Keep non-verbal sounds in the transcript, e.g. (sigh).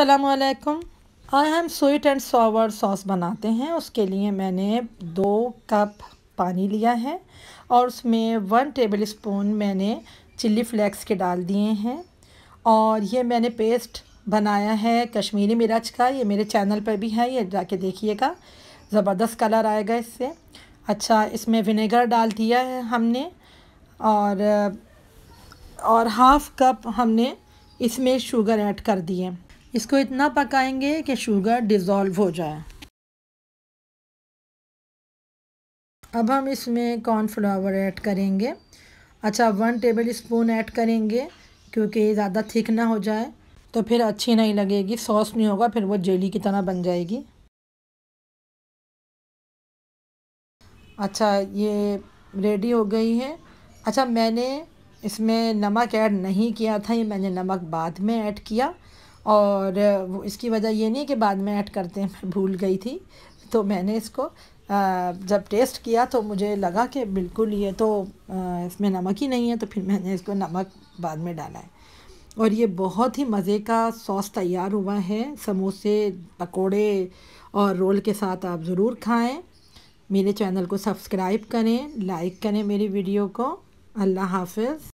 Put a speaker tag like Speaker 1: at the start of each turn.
Speaker 1: अलकुम आई हम sweet and Sawar sauce बनाते हैं उसके लिए मैंने दो कप पानी लिया है और उसमें वन टेबल स्पून मैंने चिल्ली फ्लेक्स के डाल दिए हैं और ये मैंने पेस्ट बनाया है कश्मीरी मिर्च का ये मेरे चैनल पर भी है ये जाके देखिएगा ज़बरदस्त कलर आएगा इससे अच्छा इसमें विनेगर डाल दिया है हमने और और हाफ़ कप हमने इसमें शुगर ऐड कर दिए इसको इतना पकाएंगे कि शुगर डिज़ोल्व हो जाए अब हम इसमें कॉर्नफ्लावर ऐड करेंगे अच्छा वन टेबल स्पून ऐड करेंगे क्योंकि ज़्यादा थिक ना हो जाए तो फिर अच्छी नहीं लगेगी सॉस नहीं होगा फिर वो जेली की तरह बन जाएगी अच्छा ये रेडी हो गई है अच्छा मैंने इसमें नमक ऐड नहीं किया था ये मैंने नमक बाद में ऐड किया और इसकी वजह ये नहीं कि बाद में ऐड करते हैं (laughs) मैं भूल गई थी तो मैंने इसको जब टेस्ट किया तो मुझे लगा कि बिल्कुल ये तो इसमें नमक ही नहीं है तो फिर मैंने इसको नमक बाद में डाला है और ये बहुत ही मज़े का सॉस तैयार हुआ है समोसे पकोड़े और रोल के साथ आप ज़रूर खाएं मेरे चैनल को सब्सक्राइब करें लाइक करें मेरी वीडियो को अल्लाह हाफिज़